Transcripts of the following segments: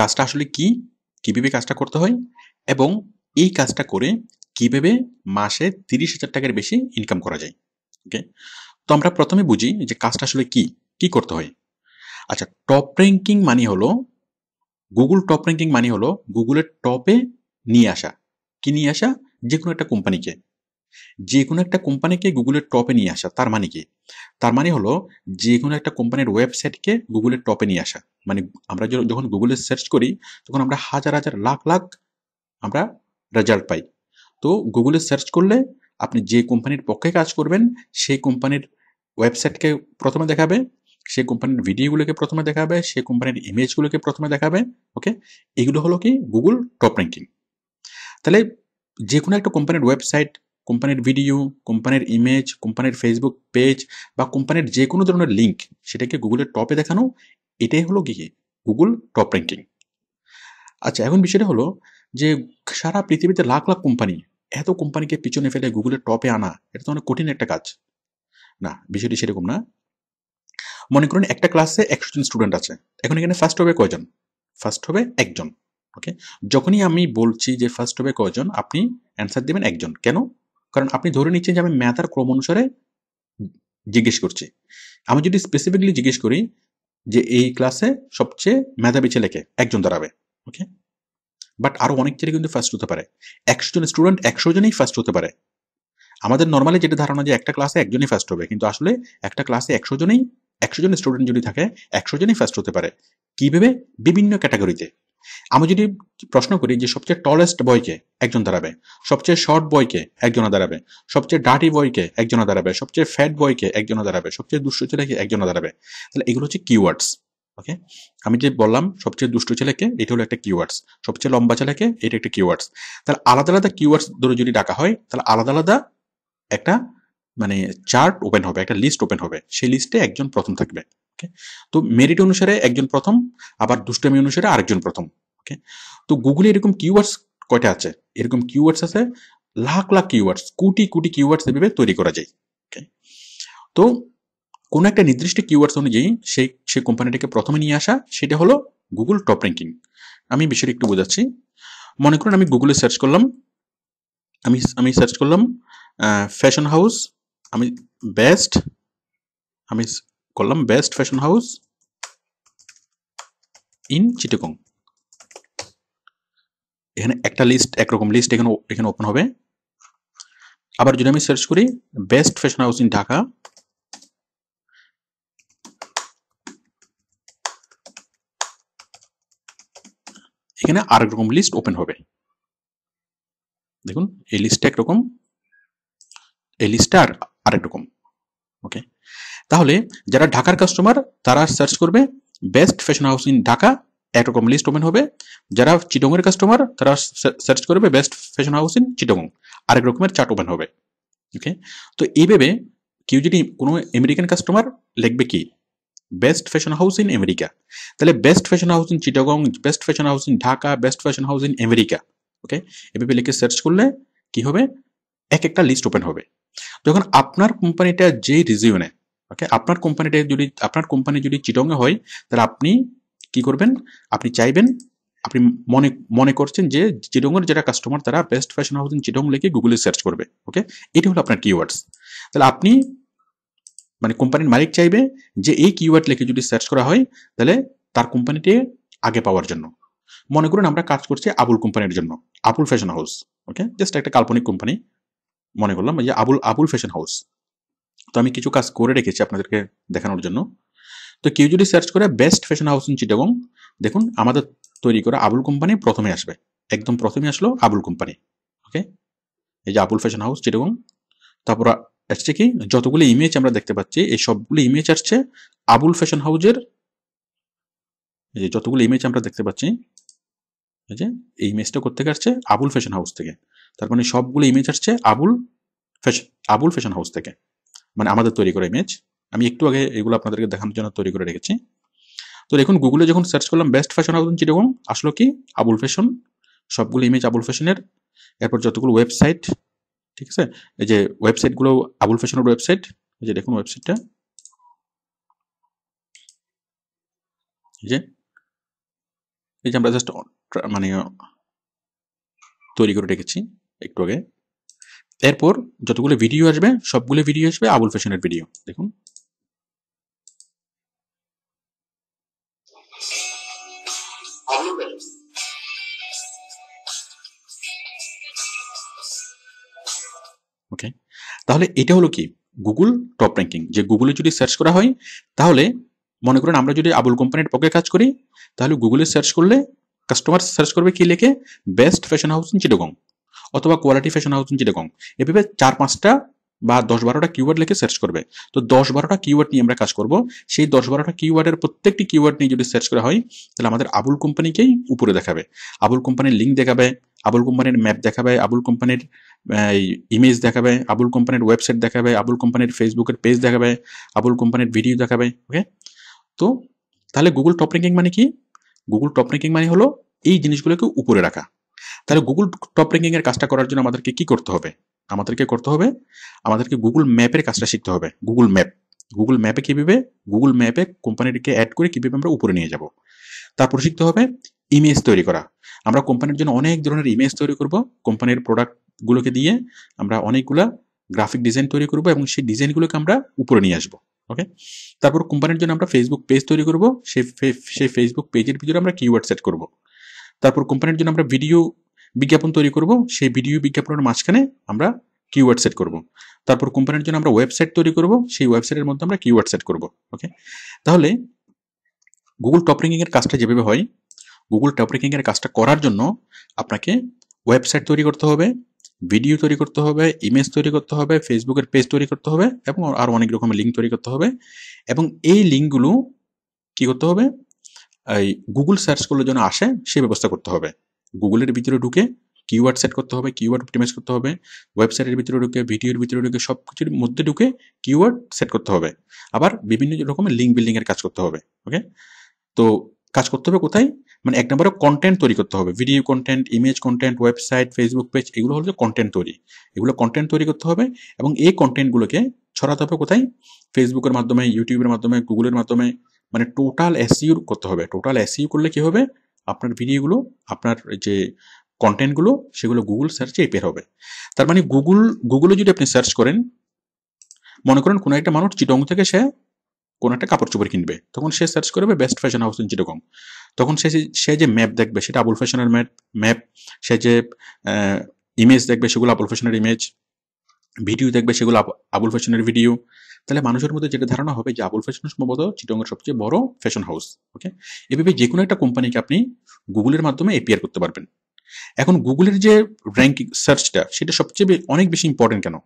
কাজটা আসলে কি কীভাবে কাজটা করতে হয় এবং এই কাজটা করে কীভাবে মাসে তিরিশ হাজার টাকার বেশি ইনকাম করা যায় ওকে তো আমরা প্রথমে বুঝি যে কাজটা আসলে কি কি করতে হয় আচ্ছা টপ র্যাঙ্কিং মানে হলো গুগল টপ র্যাঙ্কিং মানে হলো গুগলের টপে নিয়ে আসা কি নিয়ে আসা যে কোনো একটা কোম্পানিকে যে কোনো একটা কোম্পানিকে গুগলের টপে নিয়ে আসা তার মানে কি তার মানে হলো যে কোনো একটা কোম্পানির ওয়েবসাইটকে গুগলের টপে নিয়ে আসা মানে আমরা যখন গুগলে সার্চ করি তখন আমরা হাজার হাজার লাখ লাখ আমরা রেজাল্ট পাই তো গুগলে সার্চ করলে আপনি যে কোম্পানির পক্ষে কাজ করবেন সেই কোম্পানির ওয়েবসাইটকে প্রথমে দেখাবে সেই কোম্পানির ভিডিওগুলোকে প্রথমে দেখাবে সেই কোম্পানির ইমেজগুলোকে প্রথমে দেখাবে ওকে এগুলো হলো কি গুগল টপ র্যাঙ্কিং তাহলে যে কোনো একটা কোম্পানির ওয়েবসাইট কোম্পানির ভিডিও কোম্পানির ইমেজ কোম্পানির ফেসবুক পেজ বা কোম্পানির যে কোনো ধরনের লিঙ্ক সেটাকে গুগলের টপে দেখানো এটাই হলো গিয়ে গুগল টপ র্যাঙ্কিং আচ্ছা এখন বিষয়টা হলো যে সারা পৃথিবীতে লাখ লাখ কোম্পানি এত কোম্পানিকে পিছনে ফেলে গুগলের টপে আনা এটা তো অনেক কঠিন একটা কাজ না বিষয়টি সেরকম না মনে করুন একটা ক্লাসে একশো জন স্টুডেন্ট আছে এখন এখানে ফার্স্ট হবে কয়জন ফার্স্ট হবে একজন ওকে যখনই আমি বলছি যে ফার্স্ট হবে কয়জন আপনি অ্যান্সার দেবেন একজন কেন কারণ আপনি ধরে নিচ্ছেন যে আমি ম্যাথার ক্রম অনুসারে জিজ্ঞেস করছি আমি যদি স্পেসিফিকলি জিজ্ঞেস করি যে এই ক্লাসে সবচেয়ে মেধাবী ছেলেকে একজন দাঁড়াবে ওকে বাট আরও অনেক ছেলে কিন্তু ফার্স্ট হতে পারে একশো জন স্টুডেন্ট একশো জনেই ফার্স্ট হতে পারে আমাদের নর্মালি যেটা ধারণা যে একটা ক্লাসে একজনই ফার্স্ট হবে কিন্তু আসলে একটা ক্লাসে একশো জনেই একশো জন স্টুডেন্ট যদি থাকে একশো জনই ফার্স্ট হতে পারে কী ভেবে বিভিন্ন ক্যাটাগরিতে আমি যদি প্রশ্ন করি যে সবচেয়ে টলেস্ট বয়কে একজন দাঁড়াবে সবচেয়ে শর্ট বয়কে একজনে দাঁড়াবে সবচেয়ে ডাটি বয়কে একজনে দাঁড়াবে সবচেয়ে ফ্যাট বয়কে একজনে দাঁড়াবে সবচেয়ে দুষ্ট ছেলেকে একজনে দাঁড়াবে তাহলে এগুলো হচ্ছে কিওয়ার্ডস ওকে আমি যে বললাম সবচেয়ে দুষ্ট ছেলেকে এটা হলো একটা কিওয়ার্ডস সবচেয়ে লম্বা ছেলেকে এটা একটা কিওয়ার্ডস তাহলে আলাদা আলাদা কিওয়ার্ডস ধরে যদি ডাকা হয় তাহলে আলাদা আলাদা একটা মানে চার্ট ওপেন হবে একটা লিস্ট ওপেন হবে সেই লিস্টে একজন প্রথম থাকবে ওকে তো মেরিট অনুসারে একজন প্রথম আবার দুষ্টামি অনুসারে আরেকজন প্রথম ওকে তো গুগলে এরকম কিওয়ার্ডস কয়টা আছে এরকম কিওয়ার্ডস আছে লাখ লাখ কিওয়ার্ডস কোটি কোটি কিওয়ার্ডস এভাবে তৈরি করা যায় ওকে তো কোনো একটা নির্দিষ্ট কিওয়ার্ডস অনুযায়ী সেই সেই কোম্পানিটাকে প্রথমে নিয়ে আসা সেটা হলো গুগল টপ র্যাঙ্কিং আমি বিষয়টা একটু বোঝাচ্ছি মনে করুন আমি গুগলে সার্চ করলাম আমি আমি সার্চ করলাম ফ্যাশন হাউস আমি বেস্ট আমি করলাম best fashion house in Chittagong এখানে একটা লিস্ট একরকম লিস্ট এখানে এখানে ওপেন হবে আবার যদি আমি সার্চ করি best fashion house in Dhaka এখানে আরেক রকম লিস্ট ওপেন হবে দেখুন এই লিস্টটা একরকম এই লিস্টটা আর আরেক রকম ওকে তাহলে যারা ঢাকার কাস্টমার তারা সার্চ করবে best fashion house in Dhaka একরকম লিস্ট ওপেন হবে যারা চিটংয়ের কাস্টমার তারা সার্চ করবে best fashion house in Chittagong আরেক রকমের চার্ট ওপেন হবে ওকে তো এইভাবে কেউ যদি কোনো আমেরিকান কাস্টমার লিখবে কি best fashion house in America তাহলে best fashion house in Chittagong best fashion house in Dhaka best fashion house in America okay এভাবে লিখে সার্চ করলে কি হবে এক একটা লিস্ট ওপেন হবে যখন আপনার কোম্পানিটা যেই রিজিওনে ওকে আপনার কোম্পানিটা যদি আপনার কোম্পানি যদি চিটংয়ে হয় তাহলে আপনি কি করবেন আপনি চাইবেন আপনি মনে মনে করছেন যে চিটংয়ের যারা কাস্টমার তারা বেস্ট ফ্যাশন হাউস চিটং লিখে গুগলে সার্চ করবে ওকে এটি হলো আপনার কিওয়ার্ডস তাহলে আপনি মানে কোম্পানির মালিক চাইবে যে এই কিওয়ার্ড লিখে যদি সার্চ করা হয় তাহলে তার কোম্পানিটি আগে পাওয়ার জন্য মনে করুন আমরা কাজ করছি আবুল কোম্পানির জন্য Abul fashion house okay just একটা কাল্পনিক কোম্পানি মনে করলাম যে আবুল আবুল ফ্যাশন হাউস তো আমি কিছু কাজ করে রেখেছি আপনাদেরকে দেখানোর জন্য তো কেউ যদি সার্চ করে best fashion house in Chittagong দেখুন আমাদের তৈরি করা আবুল কোম্পানি প্রথমে আসবে একদম প্রথমে আসলো আবুল কোম্পানি ওকে এই যে আবুল ফ্যাশন হাউস চিটাগং তারপর আসছে কি যতগুলো ইমেজ আমরা দেখতে পাচ্ছি এই সবগুলো ইমেজ আসছে আবুল ফ্যাশন হাউজের এই যে যতগুলো ইমেজ আমরা দেখতে পাচ্ছি এই যে এই ইমেজটা করতে আসছে আবুল ফ্যাশন হাউস থেকে তার মানে সবগুলো ইমেজ আসছে Abul fashion Abul fashion house থেকে মানে আমাদের তৈরি করা ইমেজ আমি একটু আগে এগুলো আপনাদেরকে দেখানোর জন্য তৈরি করে রেখেছি তো দেখুন গুগলে যখন সার্চ করলাম বেস্ট ফ্যাশন আবেদন যেরকম আসলো কি আবুল ফ্যাশন সবগুলো ইমেজ আবুল ফ্যাশনের এরপর যতগুলো ওয়েবসাইট ঠিক আছে এই যে ওয়েবসাইটগুলো আবুল ফ্যাশনের ওয়েবসাইট এই যে দেখুন ওয়েবসাইটটা এই যে এই যে আমরা জাস্ট মানে তৈরি করে রেখেছি একটু আগে এরপর যতগুলো ভিডিও আসবে সবগুলো ভিডিও আসবে আবুল ফ্যাশনের ভিডিও দেখুন ওকে তাহলে এটা হলো কি গুগল টপ র্যাঙ্কিং যে গুগলে যদি সার্চ করা হয় তাহলে মনে করেন আমরা যদি আবুল কোম্পানির পক্ষে কাজ করি তাহলে গুগলে সার্চ করলে কাস্টমার সার্চ করবে কি লেখে বেস্ট ফ্যাশন হাউস চিটগং অথবা কোয়ালিটি ফ্যাশন হাউস চিটাগং এভাবে চার পাঁচটা বা দশ বারোটা কিওয়ার্ড লিখে সার্চ করবে তো দশ বারোটা কিওয়ার্ড নিয়ে আমরা কাজ করব সেই দশ বারোটা কিওয়ার্ডের প্রত্যেকটি কিওয়ার্ড নিয়ে যদি সার্চ করা হয় তাহলে আমাদের আবুল কোম্পানিকেই উপরে দেখাবে আবুল কোম্পানির লিঙ্ক দেখাবে আবুল কোম্পানির ম্যাপ দেখাবে আবুল কোম্পানির ইমেজ দেখাবে আবুল কোম্পানির ওয়েবসাইট দেখাবে আবুল কোম্পানির ফেসবুকের পেজ দেখাবে আবুল কোম্পানির ভিডিও দেখাবে ওকে তো তাহলে গুগল টপ র্যাঙ্কিং মানে কি গুগল টপ র্যাঙ্কিং মানে হলো এই জিনিসগুলোকে উপরে রাখা তাহলে গুগল টপ র্যাঙ্কিংয়ের কাজটা করার জন্য আমাদেরকে কী করতে হবে আমাদেরকে করতে হবে আমাদেরকে গুগল ম্যাপের কাজটা শিখতে হবে গুগল ম্যাপ গুগল ম্যাপে কীভাবে গুগল ম্যাপে কোম্পানিটিকে অ্যাড করে কীভাবে আমরা উপরে নিয়ে যাব তারপর শিখতে হবে ইমেজ তৈরি করা আমরা কোম্পানির জন্য অনেক ধরনের ইমেজ তৈরি করব কোম্পানির প্রোডাক্টগুলোকে দিয়ে আমরা অনেকগুলা গ্রাফিক ডিজাইন তৈরি করব এবং সেই ডিজাইনগুলোকে আমরা উপরে নিয়ে আসবো ওকে তারপর কোম্পানির জন্য আমরা ফেসবুক পেজ তৈরি করব সেই সেই ফেসবুক পেজের ভিতরে আমরা কিওয়ার্ড সেট করব তারপর কোম্পানির জন্য আমরা ভিডিও বিজ্ঞাপন তৈরি করব সেই ভিডিও বিজ্ঞাপনের মাঝখানে আমরা কিওয়ার্ড সেট করব তারপর কোম্পানির জন্য আমরা ওয়েবসাইট তৈরি করব সেই ওয়েবসাইটের মধ্যে আমরা কিওয়ার্ড সেট করব ওকে তাহলে গুগল টপ র্যাঙ্কিংয়ের কাজটা যেভাবে হয় গুগল টপ র্যাঙ্কিংয়ের কাজটা করার জন্য আপনাকে ওয়েবসাইট তৈরি করতে হবে ভিডিও তৈরি করতে হবে ইমেজ তৈরি করতে হবে ফেসবুকের পেজ তৈরি করতে হবে এবং আর অনেক রকমের লিঙ্ক তৈরি করতে হবে এবং এই লিঙ্কগুলো কি করতে হবে এই গুগল সার্চ করলে যেন আসে সে ব্যবস্থা করতে হবে গুগলের ভিতরে ঢুকে কিওয়ার্ড সেট করতে হবে কিওয়ার্ড অপটিমাইজ করতে হবে ওয়েবসাইটের ভিতরে ঢুকে ভিডিওর ভিতরে ঢুকে সব কিছুর মধ্যে ঢুকে কিওয়ার্ড সেট করতে হবে আবার বিভিন্ন রকমের লিঙ্ক বিল্ডিংয়ের কাজ করতে হবে ওকে তো কাজ করতে হবে কোথায় মানে এক নম্বরে কন্টেন্ট তৈরি করতে হবে video content image content website Facebook page এগুলো হলো কন্টেন্ট তৈরি এগুলো কন্টেন্ট তৈরি করতে হবে এবং এই কন্টেন্টগুলোকে ছড়াতে হবে কোথায় ফেসবুকের মাধ্যমে ইউটিউবের মাধ্যমে গুগলের মাধ্যমে মানে টোটাল এসইউ করতে হবে টোটাল এসইউ করলে কি হবে আপনার ভিডিওগুলো আপনার যে কন্টেন্টগুলো সেগুলো গুগল সার্চে এপের হবে তার মানে গুগল গুগলে যদি আপনি সার্চ করেন মনে করেন কোনো একটা মানুষ চিটং থেকে সে কোনো একটা কাপড় চোপড় কিনবে তখন সে সার্চ করবে best fashion house in Chittagong তখন সে সে যে ম্যাপ দেখবে সেটা আবুল ফ্যাশনের ম্যাপ ম্যাপ সে যে ইমেজ দেখবে সেগুলো আবুল ফ্যাশনের ইমেজ ভিডিও দেখবে সেগুলো আবুল ফ্যাশনের ভিডিও তাহলে মানুষের মধ্যে যেটা ধারণা হবে যে আবুল ফ্যাশন সম্ভবত চিটংয়ের সবচেয়ে বড় ফ্যাশন হাউস ওকে এভাবে যে কোনো একটা কোম্পানিকে আপনি গুগলের মাধ্যমে এপিয়ার করতে পারবেন এখন গুগলের যে র্যাঙ্কিং সার্চটা সেটা সবচেয়ে অনেক বেশি ইম্পর্টেন্ট কেন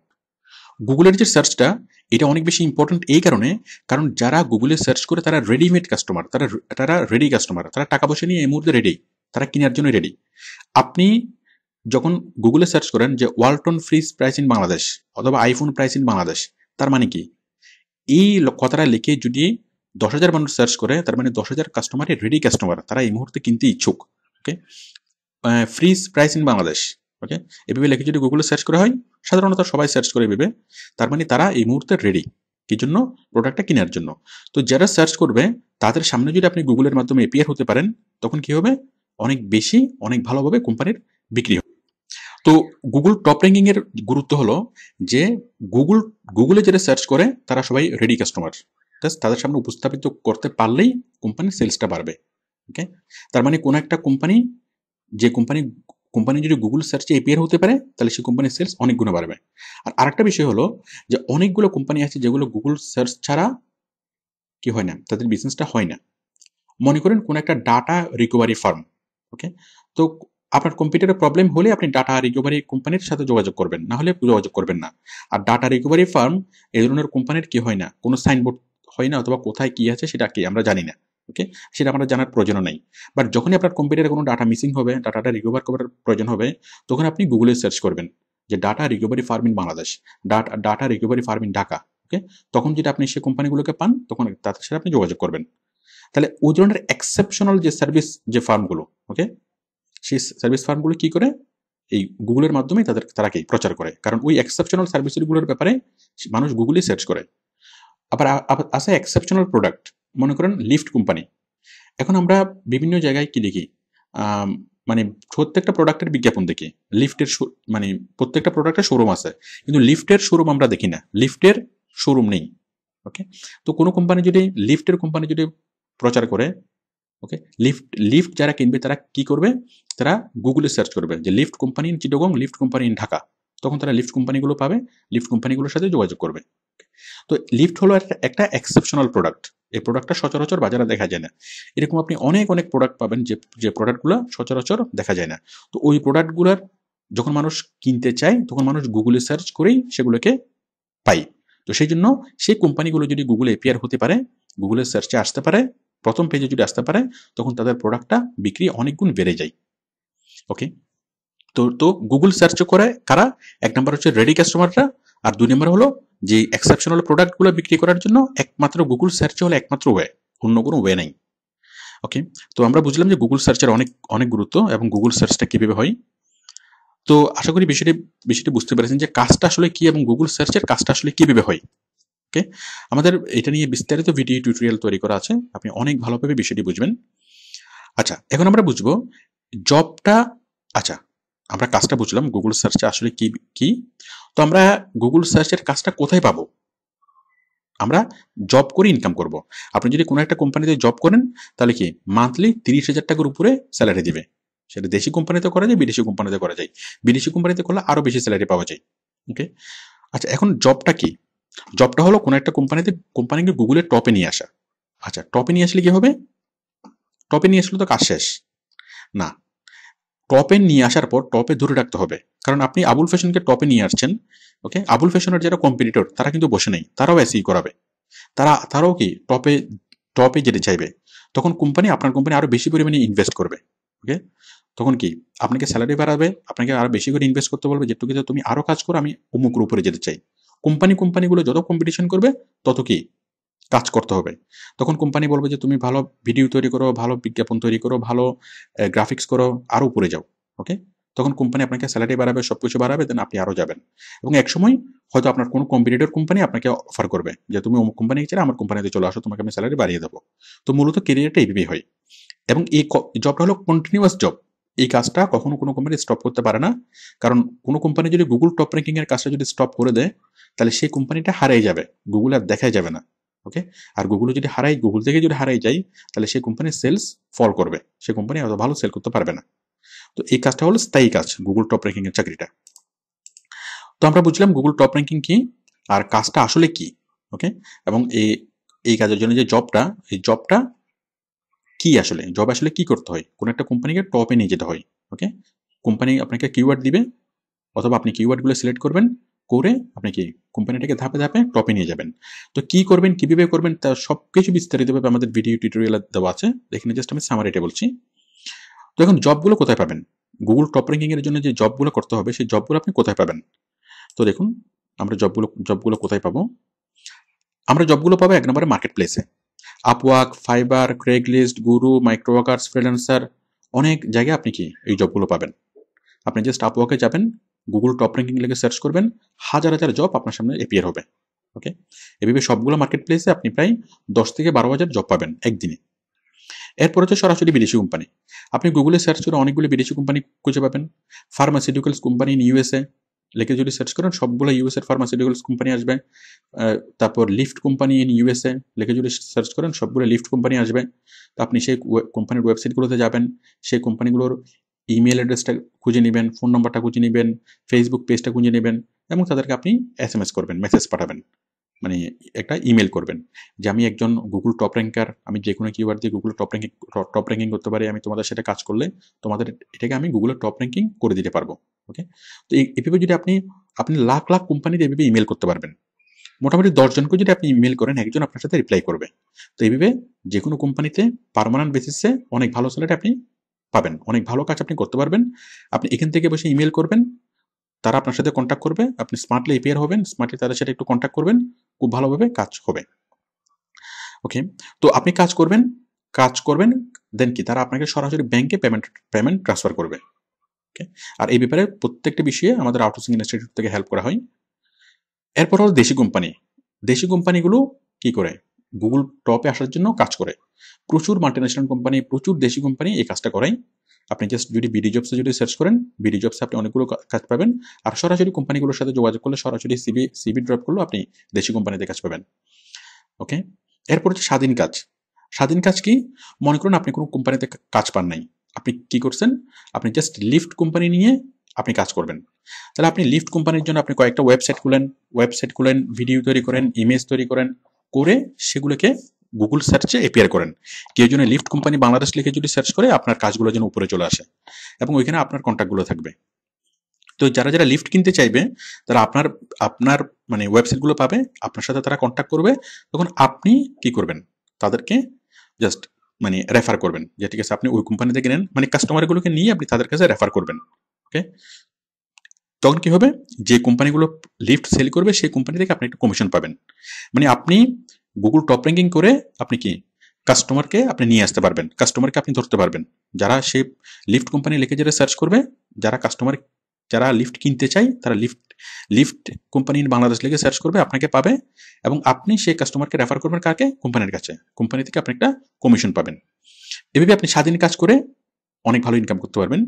গুগলের যে সার্চটা এটা অনেক বেশি ইম্পর্টেন্ট এই কারণে কারণ যারা গুগলে সার্চ করে তারা রেডিমেড কাস্টমার তারা তারা রেডি কাস্টমার তারা টাকা পয়সা নিয়ে এই মুহূর্তে রেডি তারা কেনার জন্য রেডি আপনি যখন গুগলে সার্চ করেন যে Walton fridge price in Bangladesh অথবা আইফোন প্রাইস ইন বাংলাদেশ তার মানে কি এই কথাটা লিখে যদি দশ হাজার মানুষ সার্চ করে তার মানে দশ হাজার কাস্টমারই রেডি কাস্টমার তারা এই মুহূর্তে কিনতে ইচ্ছুক okay free price in Bangladesh okay এভাবে লেখে যদি গুগলে সার্চ করা হয় সাধারণত সবাই সার্চ করে ভেবে তার মানে তারা এই মুহূর্তে রেডি কি জন্য প্রোডাক্টটা কেনার জন্য তো যারা সার্চ করবে তাদের সামনে যদি আপনি গুগলের মাধ্যমে এপিয়ার হতে পারেন তখন কি হবে অনেক বেশি অনেক ভালোভাবে কোম্পানির বিক্রি হবে তো গুগল টপ র্যাঙ্কিংয়ের গুরুত্ব হলো যে গুগল গুগলে যারা সার্চ করে তারা সবাই রেডি কাস্টমার জাস্ট তাদের সামনে উপস্থাপিত করতে পারলেই কোম্পানির সেলসটা বাড়বে ওকে তার মানে কোনো একটা কোম্পানি যে কোম্পানি কোম্পানি যদি গুগল সার্চে এপিয়ার হতে পারে তাহলে সেই কোম্পানির সেলস অনেক গুণে বাড়বে আর আরেকটা বিষয় হলো যে অনেকগুলো কোম্পানি আছে যেগুলো গুগল সার্চ ছাড়া কি হয় না তাদের বিজনেসটা হয় না মনে করেন কোনো একটা ডাটা রিকভারি ফার্ম ওকে তো আপনার কম্পিউটারে প্রবলেম হলে আপনি ডাটা রিকভারি কোম্পানির সাথে যোগাযোগ করবেন না হলে যোগাযোগ করবেন না আর ডাটা রিকভারি ফার্ম এই ধরনের কোম্পানির কি হয় না কোনো সাইনবোর্ড হয় না অথবা কোথায় কী আছে সেটা কি আমরা জানি না ওকে সেটা আমরা জানার প্রয়োজন নেই বাট যখনই আপনার কম্পিউটারে কোনো ডাটা মিসিং হবে ডাটাটা রিকভার করার প্রয়োজন হবে তখন আপনি গুগলে সার্চ করবেন যে data recovery firm in Bangladesh data data recovery firm in Dhaka okay তখন যেটা আপনি সেই কোম্পানিগুলোকে পান তখন তাদের সাথে আপনি যোগাযোগ করবেন তাহলে ওই ধরনের এক্সেপশনাল যে সার্ভিস যে ফার্মগুলো ওকে সেই সার্ভিস ফার্মগুলো কি করে এই গুগলের মাধ্যমে তাদের তারাকে প্রচার করে কারণ ওই এক্সেপশনাল সার্ভিসগুলোর ব্যাপারে মানুষ গুগলে সার্চ করে আবার আছে এক্সেপশনাল প্রোডাক্ট মনে করেন লিফট কোম্পানি এখন আমরা বিভিন্ন জায়গায় কি দেখি মানে প্রত্যেকটা প্রোডাক্টের বিজ্ঞাপন দেখি লিফটের মানে প্রত্যেকটা প্রোডাক্টের শোরুম আছে কিন্তু লিফটের শোরুম আমরা দেখি না লিফটের শোরুম নেই ওকে তো কোনো কোম্পানি যদি লিফটের কোম্পানি যদি প্রচার করে ওকে লিফট লিফট যারা কিনবে তারা কি করবে তারা গুগলে সার্চ করবে যে lift company in Chittagong lift company in Dhaka তখন তারা লিফট কোম্পানিগুলো পাবে লিফট কোম্পানিগুলোর সাথে যোগাযোগ করবে তো লিফট হলো একটা এক্সেপশনাল প্রোডাক্ট এই প্রোডাক্টটা সচরাচর বাজারে দেখা যায় না এরকম আপনি অনেক অনেক প্রোডাক্ট পাবেন যে যে প্রোডাক্টগুলো সচরাচর দেখা যায় না তো ওই প্রোডাক্টগুলোর যখন মানুষ কিনতে চায় তখন মানুষ গুগলে সার্চ করেই সেগুলোকে পাই তো সেই জন্য সেই কোম্পানিগুলো যদি গুগলে এপিয়ার হতে পারে গুগলে সার্চে আসতে পারে প্রথম পেজে যদি আসতে পারে তখন তাদের প্রোডাক্টটা বিক্রি অনেক গুণ বেড়ে যায় ওকে তো তো গুগল সার্চ করে কারা এক নম্বর হচ্ছে রেডি কাস্টমাররা আর দুই নম্বর হলো যে এক্সেপশনাল প্রোডাক্টগুলো বিক্রি করার জন্য একমাত্র গুগল সার্চ হলে একমাত্র ওয়ে অন্য কোনো ওয়ে নেই ওকে তো আমরা বুঝলাম যে গুগল সার্চের অনেক অনেক গুরুত্ব এবং গুগল সার্চটা কীভাবে হয় তো আশা করি বিষয়টি বিষয়টি বুঝতে পেরেছেন যে কাজটা আসলে কী এবং গুগল সার্চের কাজটা আসলে কীভাবে হয় ওকে আমাদের এটা নিয়ে বিস্তারিত ভিডিও টিউটোরিয়াল তৈরি করা আছে আপনি অনেক ভালোভাবে বিষয়টি বুঝবেন আচ্ছা এখন আমরা বুঝবো জবটা আচ্ছা আমরা কাজটা বুঝলাম গুগল সার্চে আসলে কি কি তো আমরা গুগল সার্চের কাজটা কোথায় পাবো আমরা জব করে ইনকাম করব। আপনি যদি কোনো একটা কোম্পানিতে জব করেন তাহলে কি মান্থলি তিরিশ হাজার টাকার উপরে স্যালারি দেবে সেটা দেশি কোম্পানিতে করা যায় বিদেশি কোম্পানিতে করা যায় বিদেশি কোম্পানিতে করলে আরও বেশি স্যালারি পাওয়া যায় ওকে আচ্ছা এখন জবটা কি জবটা হলো কোনো একটা কোম্পানিতে কোম্পানিকে গুগলের টপে নিয়ে আসা আচ্ছা টপে নিয়ে আসলে কি হবে টপে নিয়ে আসলে তো কাজ শেষ না টপে নিয়ে আসার পর টপে ধরে রাখতে হবে কারণ আপনি আবুল ফ্যাশনকে টপে নিয়ে আসছেন ওকে আবুল ফ্যাশনের যারা কম্পিটিটর তারা কিন্তু বসে নেই তারাও এসি করাবে তারা তারাও কি টপে টপে যেতে চাইবে তখন কোম্পানি আপনার কোম্পানি আরও বেশি পরিমাণে ইনভেস্ট করবে ওকে তখন কি আপনাকে স্যালারি বাড়াবে আপনাকে আরও বেশি করে ইনভেস্ট করতে বলবে যেটুকু তুমি আরও কাজ করো আমি অমুকের উপরে যেতে চাই কোম্পানি কোম্পানিগুলো যত কম্পিটিশন করবে তত কি কাজ করতে হবে তখন কোম্পানি বলবে যে তুমি ভালো ভিডিও তৈরি করো ভালো বিজ্ঞাপন তৈরি করো ভালো গ্রাফিক্স করো আরও উপরে যাও ওকে তখন কোম্পানি আপনাকে স্যালারি বাড়াবে সব কিছু বাড়াবে দেন আপনি আরও যাবেন এবং একসময় হয়তো আপনার কোনো কম্পিটিটর কোম্পানি আপনাকে অফার করবে যে তুমি অমুক কোম্পানি ছেড়ে আমার কোম্পানিতে চলে আসো তোমাকে আমি স্যালারি বাড়িয়ে দেবো তো মূলত কেরিয়ারটা এইভাবেই হয় এবং এই জবটা হলো কন্টিনিউয়াস জব এই কাজটা কখনো কোনো কোম্পানি স্টপ করতে পারে না কারণ কোনো কোম্পানি যদি গুগল টপ র্যাঙ্কিংয়ের কাজটা যদি স্টপ করে দেয় তাহলে সেই কোম্পানিটা হারিয়ে যাবে গুগল আর দেখাই যাবে না ওকে আর গুগলও যদি হারাই গুগল থেকে যদি হারাই যাই তাহলে সেই কোম্পানির সেলস ফল করবে সেই কোম্পানি অত ভালো সেল করতে পারবে না তো এই কাজটা হলো স্থায়ী কাজ গুগল টপ র্যাঙ্কিংয়ের চাকরিটা তো আমরা বুঝলাম গুগল টপ র্যাঙ্কিং কি আর কাজটা আসলে কি ওকে এবং এই এই কাজের জন্য যে জবটা এই জবটা কি আসলে জব আসলে কি করতে হয় কোনো একটা কোম্পানিকে টপে নিয়ে যেতে হয় ওকে কোম্পানি আপনাকে কিওয়ার্ড দিবে অথবা আপনি কিওয়ার্ডগুলো সিলেক্ট করবেন করে আপনি কি কোম্পানিটাকে ধাপে ধাপে টপে নিয়ে যাবেন তো কি করবেন কীভাবে করবেন তার সব কিছু বিস্তারিতভাবে আমাদের ভিডিও টিউটোরিয়াল দেওয়া আছে এখানে জাস্ট আমি সামারিটা বলছি তো এখন জবগুলো কোথায় পাবেন গুগল টপ র্যাঙ্কিংয়ের জন্য যে জবগুলো করতে হবে সেই জবগুলো আপনি কোথায় পাবেন তো দেখুন আমরা জবগুলো জবগুলো কোথায় পাবো আমরা জবগুলো পাবো এক নম্বরে মার্কেট প্লেসে আপওয়ার্ক ফাইবার ক্রেগলিস্ট গুরু মাইক্রোওয়ার্কার্স ফ্রিল্যান্সার অনেক জায়গায় আপনি কি এই জবগুলো পাবেন আপনি জাস্ট আপওয়ার্কে যাবেন গুগল টপ র্যাঙ্কিং লেগে সার্চ করবেন হাজার হাজার জব আপনার সামনে এপিয়ার হবে ওকে এভাবে সবগুলো মার্কেট প্লেসে আপনি প্রায় দশ থেকে বারো হাজার জব পাবেন একদিনে এরপর হচ্ছে সরাসরি বিদেশি কোম্পানি আপনি গুগলে সার্চ করে অনেকগুলো বিদেশি কোম্পানি খুঁজে পাবেন ফার্মাসিউটিক্যালস কোম্পানি ইন ইউএসএ লেখে যদি সার্চ করেন সবগুলো ইউএসএর ফার্মাসিউটিক্যালস কোম্পানি আসবে তারপর লিফ্ট কোম্পানি ইন ইউএসএ লেখে যদি সার্চ করেন সবগুলো লিফ্ট কোম্পানি আসবে তো আপনি সেই কোম্পানির ওয়েবসাইটগুলোতে যাবেন সেই কোম্পানিগুলোর ইমেল অ্যাড্রেসটা খুঁজে নেবেন ফোন নম্বরটা খুঁজে নেবেন ফেসবুক পেজটা খুঁজে নেবেন এবং তাদেরকে আপনি এস এম এস করবেন মেসেজ পাঠাবেন মানে একটা ইমেল করবেন যে আমি একজন গুগল টপ র্যাঙ্কার আমি যে কোনো কিওয়ার্ড দিয়ে Google top ranking top ranking করতে পারি আমি তোমাদের সেটা কাজ করলে তোমাদের এটাকে আমি গুগলে টপ র্যাঙ্কিং করে দিতে পারবো ওকে তো এভাবে যদি আপনি আপনি লাখ লাখ কোম্পানিতে এভাবে ইমেল করতে পারবেন মোটামুটি দশজনকে যদি আপনি ইমেল করেন একজন আপনার সাথে রিপ্লাই করবে তো এইভাবে যে কোনো কোম্পানিতে পারমানেন্ট বেসিসে অনেক ভালো স্যালারি আপনি পাবেন অনেক ভালো কাজ আপনি করতে পারবেন আপনি এখান থেকে বসে ইমেল করবেন তারা আপনার সাথে কন্ট্যাক্ট করবে আপনি স্মার্টলি এপিয়ার হবেন স্মার্টলি তাদের সাথে একটু কন্ট্যাক্ট করবেন খুব ভালোভাবে কাজ হবে ওকে তো আপনি কাজ করবেন কাজ করবেন দেন কি তারা আপনাকে সরাসরি ব্যাংকে পেমেন্ট পেমেন্ট ট্রান্সফার করবে ওকে আর এই ব্যাপারে প্রত্যেকটা বিষয়ে আমাদের আউটসোর্সিং ইনস্টিটিউট থেকে হেল্প করা হয় এরপর হল দেশি কোম্পানি দেশি কোম্পানিগুলো কি করে গুগল টপে আসার জন্য কাজ করে প্রচুর মাল্টিন্যাশনাল কোম্পানি প্রচুর দেশি কোম্পানি এই কাজটা করাই আপনি জাস্ট যদি বিডি জবসে যদি সার্চ করেন বিডি জবসে আপনি অনেকগুলো কাজ পাবেন আর সরাসরি কোম্পানিগুলোর সাথে যোগাযোগ করলে সরাসরি সিবি সিবি ড্রপ করলেও আপনি দেশি কোম্পানিতে কাজ পাবেন ওকে এরপর হচ্ছে স্বাধীন কাজ স্বাধীন কাজ কি মনে করুন আপনি কোনো কোম্পানিতে কাজ পান নাই আপনি কি করছেন আপনি জাস্ট লিফট কোম্পানি নিয়ে আপনি কাজ করবেন তাহলে আপনি লিফট কোম্পানির জন্য আপনি কয়েকটা ওয়েবসাইট খুলেন ওয়েবসাইট খুলেন ভিডিও তৈরি করেন ইমেজ তৈরি করেন করে সেগুলোকে গুগল সার্চে এপিয়ার করেন কেউ যেন লিফ্ট কোম্পানি বাংলাদেশ লিখে যদি সার্চ করে আপনার কাজগুলো যেন উপরে চলে আসে এবং ওইখানে আপনার কন্ট্যাক্টগুলো থাকবে তো যারা যারা লিফট কিনতে চাইবে তারা আপনার আপনার মানে ওয়েবসাইটগুলো পাবে আপনার সাথে তারা কন্ট্যাক্ট করবে তখন আপনি কি করবেন তাদেরকে জাস্ট মানে রেফার করবেন যে ঠিক আছে আপনি ওই কোম্পানিতে কিনেন মানে কাস্টমারগুলোকে নিয়ে আপনি তাদের কাছে রেফার করবেন ওকে তখন কি হবে যে কোম্পানিগুলো লিফট সেল করবে সেই কোম্পানি থেকে আপনি একটা কমিশন পাবেন মানে আপনি গুগল টপ র্যাঙ্কিং করে আপনি কি কাস্টমারকে আপনি নিয়ে আসতে পারবেন কাস্টমারকে আপনি ধরতে পারবেন যারা সে লিফট কোম্পানি লিখে যারা সার্চ করবে যারা কাস্টমার যারা লিফট কিনতে চায় তারা লিফট লিফট কোম্পানি বাংলাদেশ লিখে সার্চ করবে আপনাকে পাবে এবং আপনি সেই কাস্টমারকে রেফার করবেন কাকে কোম্পানির কাছে কোম্পানি থেকে আপনি একটা কমিশন পাবেন এভাবে আপনি স্বাধীন কাজ করে অনেক ভালো ইনকাম করতে পারবেন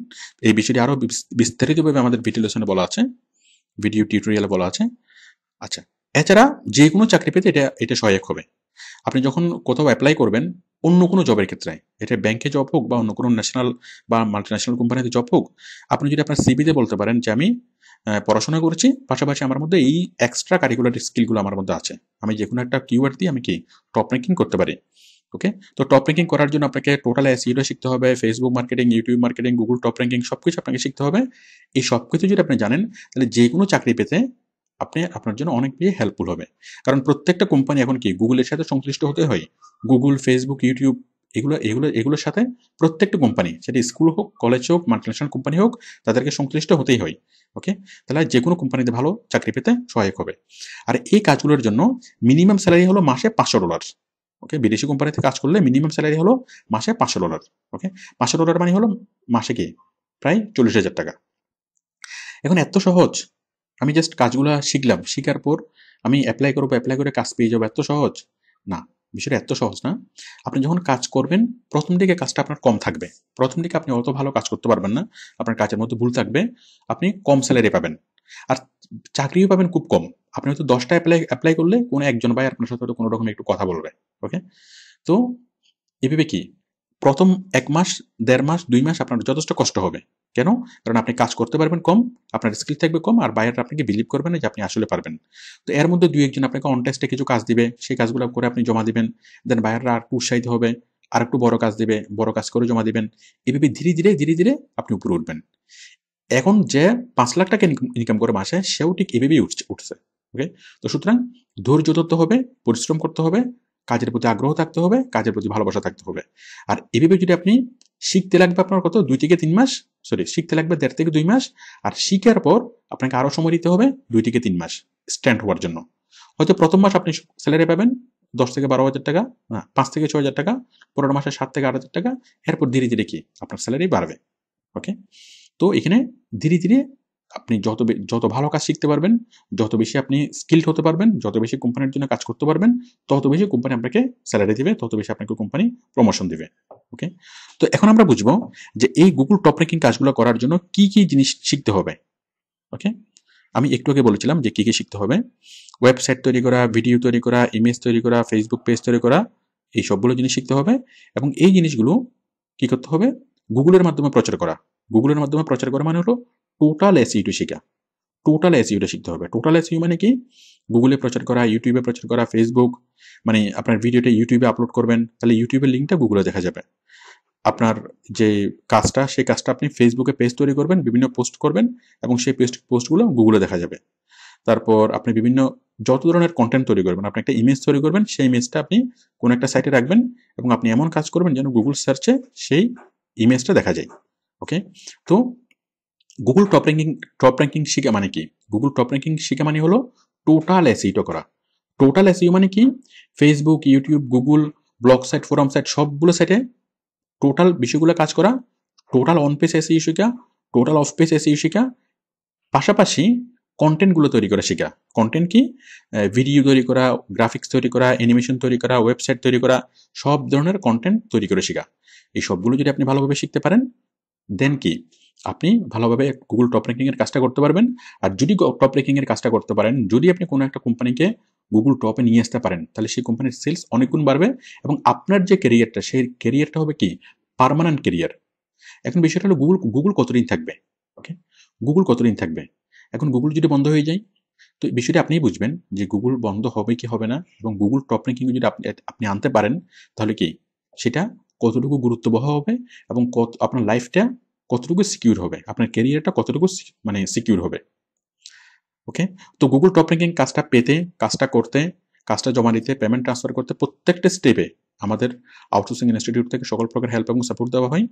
এই বিষয়টি আরও বিস্তারিতভাবে আমাদের ভিটি লেসনে বলা আছে ভিডিও টিউটোরিয়ালে বলা আছে আচ্ছা এছাড়া যে কোনো চাকরি পেতে এটা এটা সহায়ক হবে আপনি যখন কোথাও অ্যাপ্লাই করবেন অন্য কোনো জবের ক্ষেত্রে এটা ব্যাংকে জব হোক বা অন্য কোনো ন্যাশনাল বা মাল্টিন্যাশনাল কোম্পানিতে জব হোক আপনি যদি আপনার সিবিতে বলতে পারেন যে আমি পড়াশোনা করছি পাশাপাশি আমার মধ্যে এই এক্সট্রা কারিকুলার স্কিলগুলো আমার মধ্যে আছে আমি যে কোনো একটা কিওয়ার্ড দিয়ে আমি কি টপ র্যাঙ্কিং করতে পারি ওকে তো টপ র্যাঙ্কিং করার জন্য আপনাকে টোটাল এসইউটা শিখতে হবে Facebook marketing YouTube marketing Google top ranking সব কিছু আপনাকে শিখতে হবে এই সব কিছু যদি আপনি জানেন তাহলে যে কোনো চাকরি পেতে আপনি আপনার জন্য অনেক বেশি হেল্পফুল হবে কারণ প্রত্যেকটা কোম্পানি এখন কি গুগলের সাথে সংশ্লিষ্ট হতে হয় গুগল ফেসবুক ইউটিউব এগুলো এগুলো এগুলোর সাথে প্রত্যেকটা কোম্পানি সেটা স্কুল হোক কলেজ হোক মাল্টিনেশনাল কোম্পানি হোক তাদেরকে সংশ্লিষ্ট হতেই হয় ওকে তাহলে যে কোনো কোম্পানিতে ভালো চাকরি পেতে সহায়ক হবে আর এই কাজগুলোর জন্য মিনিমাম স্যালারি হলো মাসে পাঁচশো ডলার ওকে বিদেশি কোম্পানিতে কাজ করলে মিনিমাম স্যালারি হলো মাসে পাঁচশো ডলার ওকে পাঁচশো ডলার মানে হলো মাসে কি প্রায় চল্লিশ হাজার টাকা এখন এত সহজ আমি জাস্ট কাজগুলো শিখলাম শিখার পর আমি অ্যাপ্লাই করবো অ্যাপ্লাই করে কাজ পেয়ে যাবো এত সহজ না বিষয়টা এত সহজ না আপনি যখন কাজ করবেন প্রথম দিকে কাজটা আপনার কম থাকবে প্রথম দিকে আপনি অত ভালো কাজ করতে পারবেন না আপনার কাজের মধ্যে ভুল থাকবে আপনি কম স্যালারি পাবেন আর চাকরিও পাবেন খুব কম আপনি হয়তো দশটা অ্যাপ্লাই অ্যাপ্লাই করলে কোনো একজন ভাই আপনার সাথে কোনো রকম একটু কথা বলবে ওকে তো এভাবে কি প্রথম এক মাস দেড় মাস দুই মাস আপনার যথেষ্ট কষ্ট হবে কেন কারণ আপনি কাজ করতে পারবেন কম আপনার স্কিল থাকবে কম আর বাইরে আপনাকে বিলিভ করবেন না যে আপনি আসলে পারবেন তো এর মধ্যে দুই একজন আপনাকে অনটেস্টে কিছু কাজ দিবে সেই কাজগুলো করে আপনি জমা দিবেন দেন বাইরেরা আর উৎসাহিত হবে আর একটু বড় কাজ দিবে বড় কাজ করে জমা দিবেন এভাবে ধীরে ধীরে ধীরে ধীরে আপনি উপরে উঠবেন এখন যে পাঁচ লাখ টাকা ইনকাম করে মাসে সেও ঠিক এভাবেই উঠছে উঠছে ওকে তো সুতরাং ধৈর্য ধরতে হবে পরিশ্রম করতে হবে কাজের প্রতি আগ্রহ থাকতে হবে কাজের প্রতি ভালোবাসা থাকতে হবে আর এভাবে যদি আপনি শিখতে লাগবে আপনার কত দুই থেকে তিন মাস সরি শিখতে লাগবে দেড় থেকে দুই মাস আর শিখার পর আপনাকে আরও সময় দিতে হবে দুই থেকে তিন মাস স্ট্যান্ড হওয়ার জন্য হয়তো প্রথম মাস আপনি স্যালারি পাবেন দশ থেকে বারো হাজার টাকা না পাঁচ থেকে ছয় হাজার টাকা পনেরো মাসে সাত থেকে আট হাজার টাকা এরপর ধীরে ধীরে কি আপনার স্যালারি বাড়বে ওকে তো এখানে ধীরে ধীরে আপনি যত যত ভালো কাজ শিখতে পারবেন যত বেশি আপনি স্কিল্ড হতে পারবেন যত বেশি কোম্পানির জন্য কাজ করতে পারবেন তত বেশি কোম্পানি আপনাকে স্যালারি দেবে তত বেশি আপনাকে কোম্পানি প্রমোশন দেবে ওকে তো এখন আমরা বুঝবো যে এই গুগল টপ রেকিং কাজগুলো করার জন্য কি কি জিনিস শিখতে হবে ওকে আমি একটু আগে বলেছিলাম যে কী কী শিখতে হবে ওয়েবসাইট তৈরি করা ভিডিও তৈরি করা ইমেজ তৈরি করা ফেসবুক পেজ তৈরি করা এই সবগুলো জিনিস শিখতে হবে এবং এই জিনিসগুলো কি করতে হবে গুগলের মাধ্যমে প্রচার করা গুগলের মাধ্যমে প্রচার করা মানে হলো টোটাল e এসইউটি শেখা টোটাল এসইউটা e শিখতে হবে টোটাল এসইউ e মানে কি গুগলে প্রচার করা ইউটিউবে প্রচার করা ফেসবুক মানে আপনার ভিডিওটা ইউটিউবে আপলোড করবেন তাহলে ইউটিউবের লিঙ্কটা গুগলে দেখা যাবে আপনার যে কাজটা সেই কাজটা আপনি ফেসবুকে পেজ তৈরি করবেন বিভিন্ন পোস্ট করবেন এবং সেই পেস্ট পোস্টগুলো গুগলে দেখা যাবে তারপর আপনি বিভিন্ন যত ধরনের কন্টেন্ট তৈরি করবেন আপনি একটা ইমেজ তৈরি করবেন সেই ইমেজটা আপনি কোনো একটা সাইটে রাখবেন এবং আপনি এমন কাজ করবেন যেন গুগল সার্চে সেই ইমেজটা দেখা যায় ওকে তো Google top ranking top ranking শিখে মানে কি গুগল টপ র্যাঙ্কিং শিখে মানে হলো টোটাল এসইউটা e করা টোটাল এসইউ e মানে কি Facebook YouTube Google blog site forum site সবগুলো সাইটে টোটাল বিষয়গুলো কাজ করা টোটাল অন পেজ এসইউ শেখা টোটাল অফ পেজ এসইউ শেখা পাশাপাশি কন্টেন্টগুলো তৈরি করা শেখা কন্টেন্ট কি ভিডিও তৈরি করা গ্রাফিক্স তৈরি করা অ্যানিমেশন তৈরি করা ওয়েবসাইট তৈরি করা সব ধরনের কন্টেন্ট তৈরি করে শেখা এই সবগুলো যদি আপনি ভালোভাবে শিখতে পারেন দেন কি আপনি ভালোভাবে গুগল টপ র্যাঙ্কিংয়ের কাজটা করতে পারবেন আর যদি টপ র্যাঙ্কিংয়ের কাজটা করতে পারেন যদি আপনি কোনো একটা কোম্পানিকে গুগল টপে নিয়ে আসতে পারেন তাহলে সেই কোম্পানির সেলস অনেকগুণ বাড়বে এবং আপনার যে কেরিয়ারটা সেই কেরিয়ারটা হবে কি পারমানেন্ট কেরিয়ার এখন বিষয়টা হলো গুগল গুগল কতদিন থাকবে ওকে গুগল কতদিন থাকবে এখন গুগল যদি বন্ধ হয়ে যায় তো এই বিষয়টা আপনিই বুঝবেন যে গুগল বন্ধ হবে কি হবে না এবং গুগল টপ র্যাঙ্কিং যদি আপনি আনতে পারেন তাহলে কি সেটা কতটুকু গুরুত্ববহ হবে এবং কত আপনার লাইফটা কতটুকু সিকিউর হবে আপনার কেরিয়ারটা কতটুকু মানে সিকিউর হবে ওকে তো গুগল টপ র্যাঙ্কিং কাজটা পেতে কাজটা করতে কাজটা জমা দিতে পেমেন্ট ট্রান্সফার করতে প্রত্যেকটা স্টেপে আমাদের আউটসোর্সিং ইনস্টিটিউট থেকে সকল প্রকার হেল্প এবং সাপোর্ট দেওয়া হয়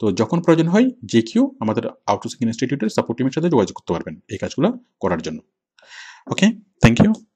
তো যখন প্রয়োজন হয় যে কেউ আমাদের আউটসোর্সিং ইনস্টিটিউটের সাপোর্ট টিমের সাথে যোগাযোগ করতে পারবেন এই কাজগুলো করার জন্য ওকে থ্যাংক ইউ